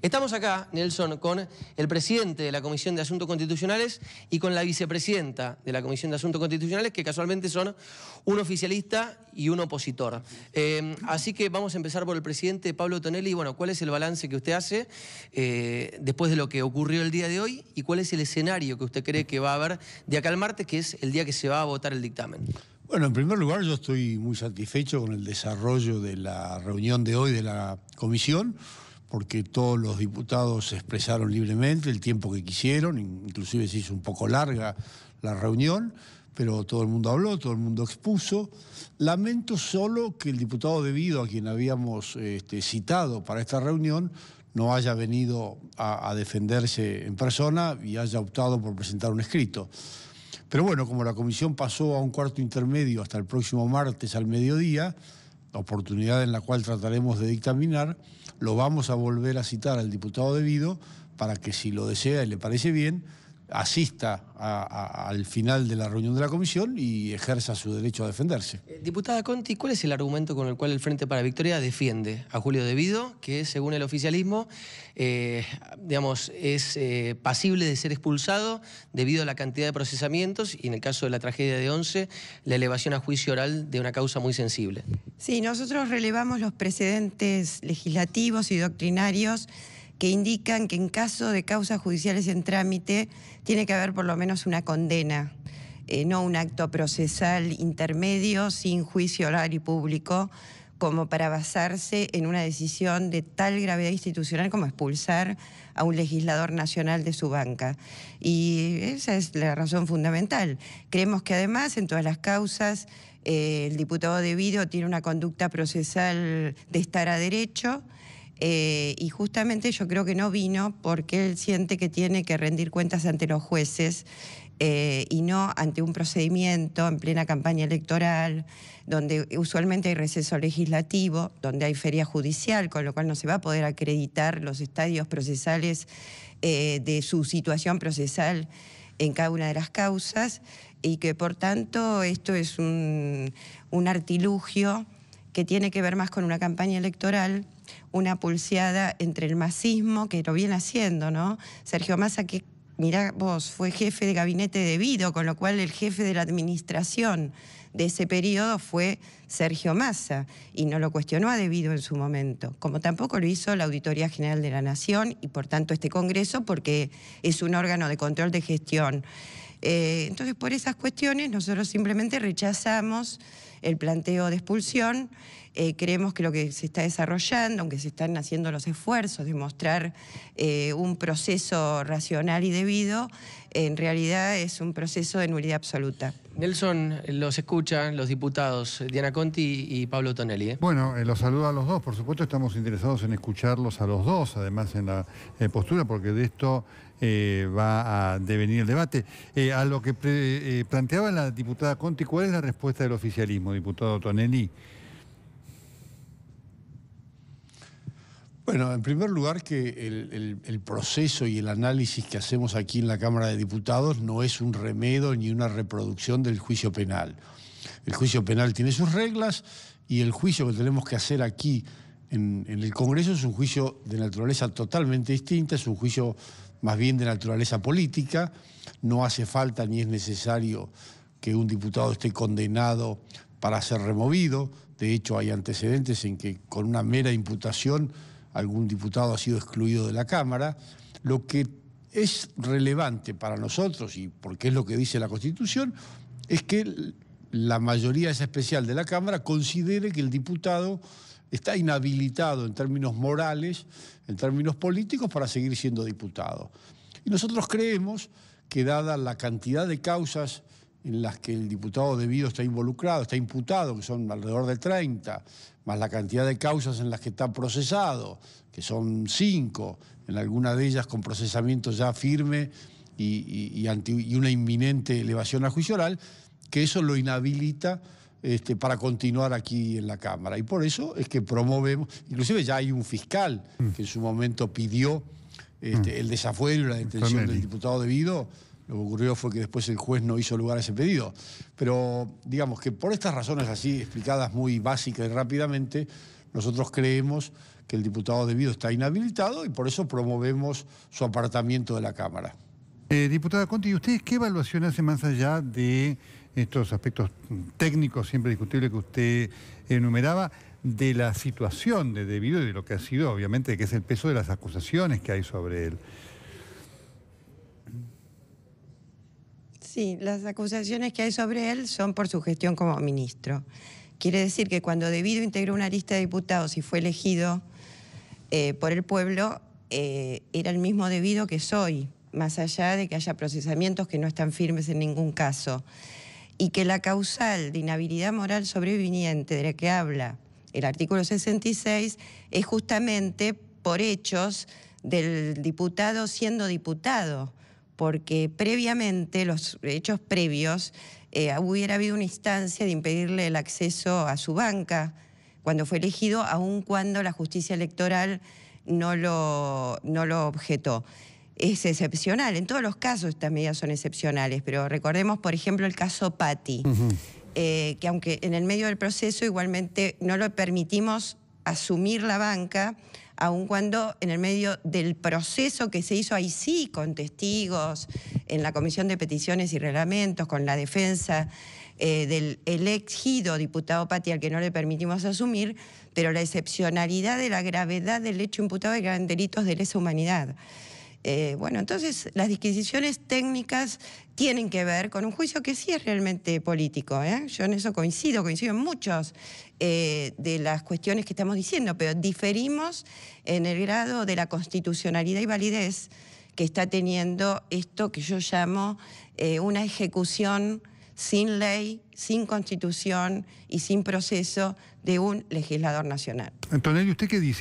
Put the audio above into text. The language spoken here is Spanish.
Estamos acá, Nelson, con el presidente de la Comisión de Asuntos Constitucionales y con la vicepresidenta de la Comisión de Asuntos Constitucionales, que casualmente son un oficialista y un opositor. Eh, así que vamos a empezar por el presidente Pablo Tonelli. Bueno, ¿cuál es el balance que usted hace eh, después de lo que ocurrió el día de hoy y cuál es el escenario que usted cree que va a haber de acá al martes, que es el día que se va a votar el dictamen? Bueno, en primer lugar yo estoy muy satisfecho con el desarrollo de la reunión de hoy de la comisión porque todos los diputados se expresaron libremente el tiempo que quisieron, inclusive se hizo un poco larga la reunión, pero todo el mundo habló, todo el mundo expuso. Lamento solo que el diputado debido a quien habíamos este, citado para esta reunión no haya venido a, a defenderse en persona y haya optado por presentar un escrito. Pero bueno, como la comisión pasó a un cuarto intermedio hasta el próximo martes al mediodía, oportunidad en la cual trataremos de dictaminar, lo vamos a volver a citar al diputado debido para que si lo desea y le parece bien, asista al final de la reunión de la comisión y ejerza su derecho a defenderse. Eh, diputada Conti, ¿cuál es el argumento con el cual el Frente para Victoria defiende a Julio Devido, que según el oficialismo, eh, digamos, es eh, pasible de ser expulsado debido a la cantidad de procesamientos y en el caso de la tragedia de Once, la elevación a juicio oral de una causa muy sensible? Sí, nosotros relevamos los precedentes legislativos y doctrinarios que indican que en caso de causas judiciales en trámite tiene que haber por lo menos una condena, eh, no un acto procesal intermedio sin juicio oral y público, como para basarse en una decisión de tal gravedad institucional como expulsar a un legislador nacional de su banca. Y esa es la razón fundamental. Creemos que además en todas las causas eh, el diputado debido tiene una conducta procesal de estar a derecho eh, y justamente yo creo que no vino porque él siente que tiene que rendir cuentas ante los jueces eh, y no ante un procedimiento en plena campaña electoral, donde usualmente hay receso legislativo, donde hay feria judicial, con lo cual no se va a poder acreditar los estadios procesales eh, de su situación procesal en cada una de las causas y que por tanto esto es un, un artilugio que tiene que ver más con una campaña electoral una pulseada entre el masismo, que lo viene haciendo, ¿no? Sergio Massa, que mirá vos, fue jefe de gabinete debido, con lo cual el jefe de la administración de ese periodo fue Sergio Massa y no lo cuestionó a debido en su momento, como tampoco lo hizo la Auditoría General de la Nación y por tanto este Congreso porque es un órgano de control de gestión. Eh, entonces por esas cuestiones nosotros simplemente rechazamos el planteo de expulsión. Eh, creemos que lo que se está desarrollando, aunque se están haciendo los esfuerzos de mostrar eh, un proceso racional y debido, en realidad es un proceso de nulidad absoluta. Nelson, los escuchan los diputados Diana Conti y Pablo Tonelli. ¿eh? Bueno, los saludo a los dos. Por supuesto, estamos interesados en escucharlos a los dos, además en la postura, porque de esto va a devenir el debate. a lo que planteaba la diputada Conti, ¿cuál es la respuesta del oficialismo? diputado Tonelli? Bueno, en primer lugar que el, proceso y el análisis que hacemos aquí en la Cámara de Diputados no es un remedo ni una reproducción del juicio penal. El juicio penal tiene sus reglas y el juicio que tenemos que hacer aquí en, en el Congreso es un juicio de naturaleza totalmente distinta, es un juicio más bien de naturaleza política. No hace falta ni es necesario que un diputado esté condenado para ser removido. De hecho, hay antecedentes en que con una mera imputación algún diputado ha sido excluido de la Cámara. Lo que es relevante para nosotros, y porque es lo que dice la Constitución, es que la mayoría es especial de la Cámara considere que el diputado está inhabilitado en términos morales, en términos políticos, para seguir siendo diputado. Y nosotros creemos que dada la cantidad de causas en las que el diputado debido está involucrado, está imputado, que son alrededor de 30, más la cantidad de causas en las que está procesado, que son 5, en alguna de ellas con procesamiento ya firme y, una inminente elevación a juicio oral, que eso lo inhabilita este, para continuar aquí en la Cámara. Y por eso es que promovemos, inclusive ya hay un fiscal que en su momento pidió este, mm. el desafuero y la detención del diputado debido lo que ocurrió fue que después el juez no hizo lugar a ese pedido. Pero digamos que por estas razones así explicadas muy básicas y rápidamente, nosotros creemos que el diputado debido está inhabilitado y por eso promovemos su apartamiento de la Cámara. Eh, diputada Conti, ¿y ustedes qué evaluación hace más allá de estos aspectos técnicos siempre discutibles que usted enumeraba? de la situación de debido y de lo que ha sido, obviamente, que es el peso de las acusaciones que hay sobre él. Sí, las acusaciones que hay sobre él son por su gestión como ministro. Quiere decir que cuando Debido integró una lista de diputados y fue elegido eh, por el pueblo, eh, era el mismo Debido que soy, más allá de que haya procesamientos que no están firmes en ningún caso. Y que la causal de inhabilidad moral sobreviniente de la que habla el artículo 66 es justamente por hechos del diputado siendo diputado porque previamente, los hechos previos, eh, hubiera habido una instancia de impedirle el acceso a su banca cuando fue elegido, aun cuando la justicia electoral no lo, objetó. Es excepcional, en todos los casos estas medidas son excepcionales, pero recordemos, por ejemplo, el caso Patti, eh, que aunque en el medio del proceso igualmente no lo permitimos asumir la banca, aun cuando en el medio del proceso que se hizo ahí sí, con testigos, en la Comisión de Peticiones y Reglamentos, con la defensa eh, del elegido diputado Pati, al que no le permitimos asumir, pero la excepcionalidad de la gravedad del hecho imputado de grandes delitos de lesa humanidad. Eh, bueno, entonces las disquisiciones técnicas tienen que ver con un juicio que sí es realmente político. ¿eh? Yo en eso coincido, coincido en muchos eh, de las cuestiones que estamos diciendo, pero diferimos en el grado de la constitucionalidad y validez que está teniendo esto que yo llamo una ejecución sin ley, sin constitución y sin proceso de un legislador nacional. Antonelli, ¿usted qué dice?